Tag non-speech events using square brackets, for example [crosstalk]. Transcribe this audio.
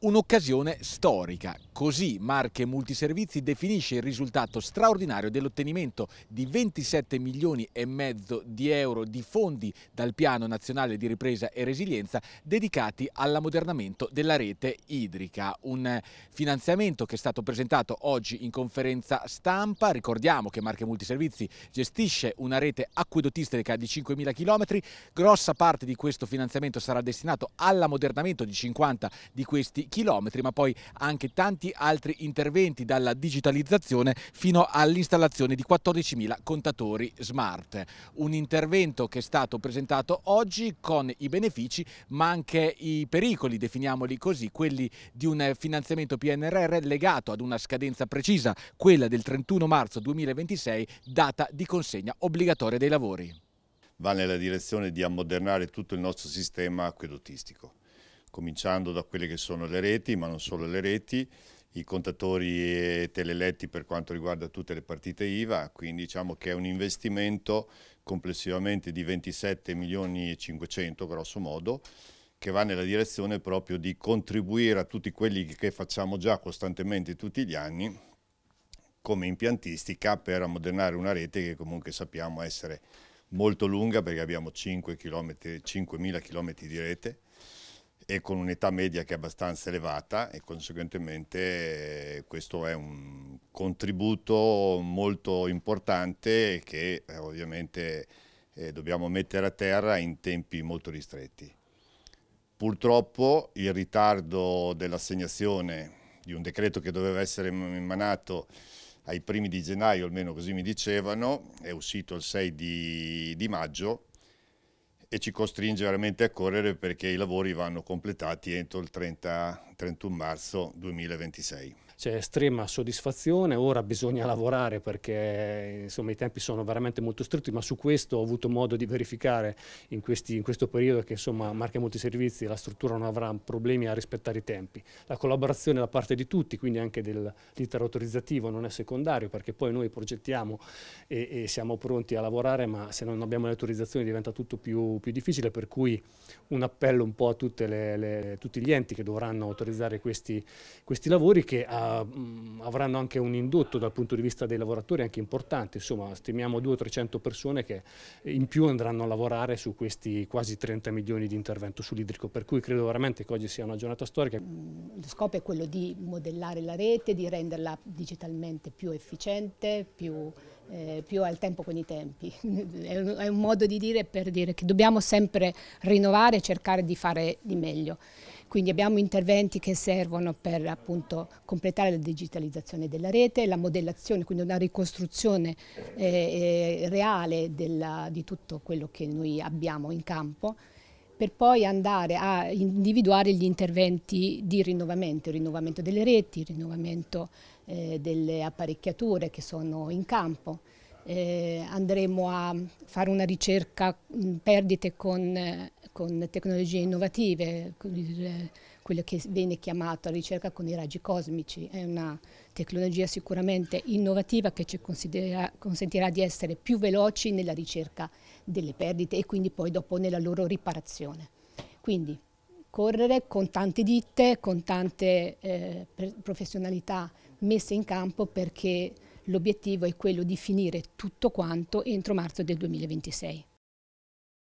un'occasione storica Così Marche Multiservizi definisce il risultato straordinario dell'ottenimento di 27 milioni e mezzo di euro di fondi dal Piano Nazionale di Ripresa e Resilienza dedicati all'ammodernamento della rete idrica. Un finanziamento che è stato presentato oggi in conferenza stampa. Ricordiamo che Marche Multiservizi gestisce una rete acquedotistica di 5.000 km. Grossa parte di questo finanziamento sarà destinato all'ammodernamento di 50 di questi chilometri, ma poi anche tanti tanti altri interventi, dalla digitalizzazione fino all'installazione di 14.000 contatori smart. Un intervento che è stato presentato oggi con i benefici ma anche i pericoli, definiamoli così, quelli di un finanziamento PNRR legato ad una scadenza precisa, quella del 31 marzo 2026, data di consegna obbligatoria dei lavori. Va nella direzione di ammodernare tutto il nostro sistema acquedottistico, cominciando da quelle che sono le reti, ma non solo le reti, i contatori teleletti per quanto riguarda tutte le partite IVA, quindi diciamo che è un investimento complessivamente di 27 milioni e 500 grosso modo, che va nella direzione proprio di contribuire a tutti quelli che facciamo già costantemente tutti gli anni come impiantistica per ammodernare una rete che comunque sappiamo essere molto lunga perché abbiamo 5.000 km, km di rete e con un'età media che è abbastanza elevata e conseguentemente eh, questo è un contributo molto importante che eh, ovviamente eh, dobbiamo mettere a terra in tempi molto ristretti. Purtroppo il ritardo dell'assegnazione di un decreto che doveva essere emanato ai primi di gennaio, almeno così mi dicevano, è uscito il 6 di, di maggio, e ci costringe veramente a correre perché i lavori vanno completati entro il 30, 31 marzo 2026 c'è estrema soddisfazione, ora bisogna lavorare perché insomma, i tempi sono veramente molto stretti, ma su questo ho avuto modo di verificare in, questi, in questo periodo che insomma, Marche Multiservizi e la struttura non avrà problemi a rispettare i tempi. La collaborazione da parte di tutti, quindi anche dell'iter autorizzativo, non è secondario perché poi noi progettiamo e, e, siamo pronti a lavorare, ma se non abbiamo le autorizzazioni diventa tutto più, più difficile, per cui un appello un po' a le, le, tutti gli enti che dovranno autorizzare questi, questi lavori che a ah, uh, avranno anche un indotto dal punto di vista dei lavoratori anche importante, insomma stimiamo 200-300 persone che in più andranno a lavorare su questi quasi 30 milioni di intervento sull'idrico, per cui credo veramente che oggi sia una giornata storica. Mm, lo scopo è quello di modellare la rete, di renderla digitalmente più efficiente, più, eh, più al tempo con i tempi. [laughs] è, un, è un modo di dire per dire che dobbiamo sempre rinnovare e cercare di fare di meglio. Quindi abbiamo interventi che servono per appunto completare la digitalizzazione della rete, la modellazione, quindi una ricostruzione eh, eh, reale della, di tutto quello che noi abbiamo in campo per poi andare a individuare gli interventi di rinnovamento, rinnovamento delle reti, rinnovamento eh, delle apparecchiature che sono in campo. Eh, andremo a fare una ricerca in perdite con eh, con tecnologie innovative, eh, quello che viene chiamato chiamata ricerca con i raggi cosmici, è una tecnologia sicuramente innovativa che ci consentirà di essere più veloci nella ricerca delle perdite e quindi poi dopo nella loro riparazione. Quindi correre con tante ditte, con tante eh, professionalità messe in campo perché l'obiettivo è quello di finire tutto quanto entro marzo del 2026.